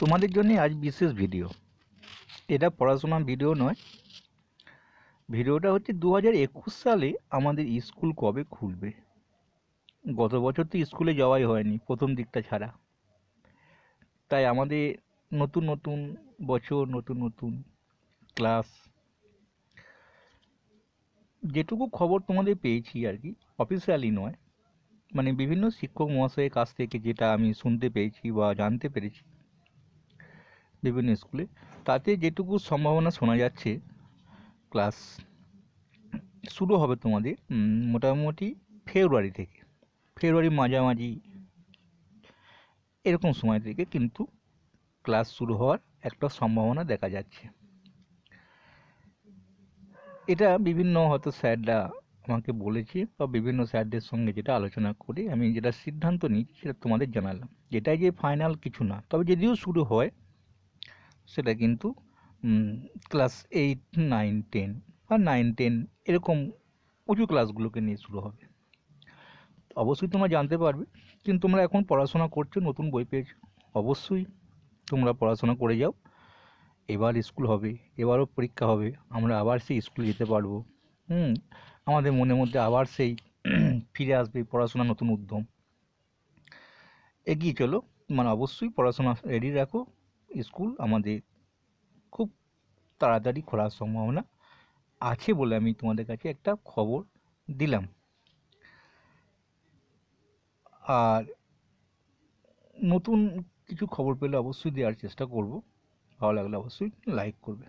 তোমাদের জন্য আজ বিশেষ ভিডিও এটা পড়াশোনার ভিডিও নয় ভিডিওটা হচ্ছে দু হাজার সালে আমাদের স্কুল কবে খুলবে গত বছর তো স্কুলে যাওয়াই হয়নি প্রথম দিকটা ছাড়া তাই আমাদের নতুন নতুন বছর নতুন নতুন ক্লাস যেটুকু খবর তোমাদের পেয়েছি আর কি অফিসিয়ালি নয় মানে বিভিন্ন শিক্ষক মহাশয়ের কাছ থেকে যেটা আমি শুনতে পেয়েছি বা জানতে পেরেছি বিভিন্ন স্কুলে তাতে যেটুকু সম্ভাবনা শোনা যাচ্ছে ক্লাস শুরু হবে তোমাদের মোটামুটি ফেব্রুয়ারি থেকে ফেব্রুয়ারি মাঝামাঝি এরকম সময় থেকে কিন্তু ক্লাস শুরু হওয়ার একটা সম্ভাবনা দেখা যাচ্ছে এটা বিভিন্ন হয়তো স্যাররা আমাকে বলেছে বা বিভিন্ন স্যারদের সঙ্গে যেটা আলোচনা করে আমি যেটা সিদ্ধান্ত নিই সেটা তোমাদের জানালাম এটাই যে ফাইনাল কিছু না তবে যদিও শুরু হয় সেটা কিন্তু ক্লাস এইট নাইন টেন বা নাইন টেন এরকম উঁচু ক্লাসগুলোকে নিয়ে শুরু হবে অবশ্যই তোমরা জানতে পারবে কিন্তু তোমরা এখন পড়াশোনা করছো নতুন বই পেয়েছো অবশ্যই তোমরা পড়াশোনা করে যাও এবার স্কুল হবে এবারও পরীক্ষা হবে আমরা আবার সেই স্কুল যেতে পারবো হুম আমাদের মনের মধ্যে আবার সেই ফিরে আসবে পড়াশোনা নতুন উদ্যম এগিয়ে চলো মানে অবশ্যই পড়াশোনা রেডি রাখো স্কুল আমাদের খুব তাড়াতাড়ি খোলার সম্ভাবনা আছে বলে আমি তোমাদের কাছে একটা খবর দিলাম আর নতুন কিছু খবর পেলে অবশ্যই দেওয়ার চেষ্টা করব ভালো লাগলে অবশ্যই লাইক করবে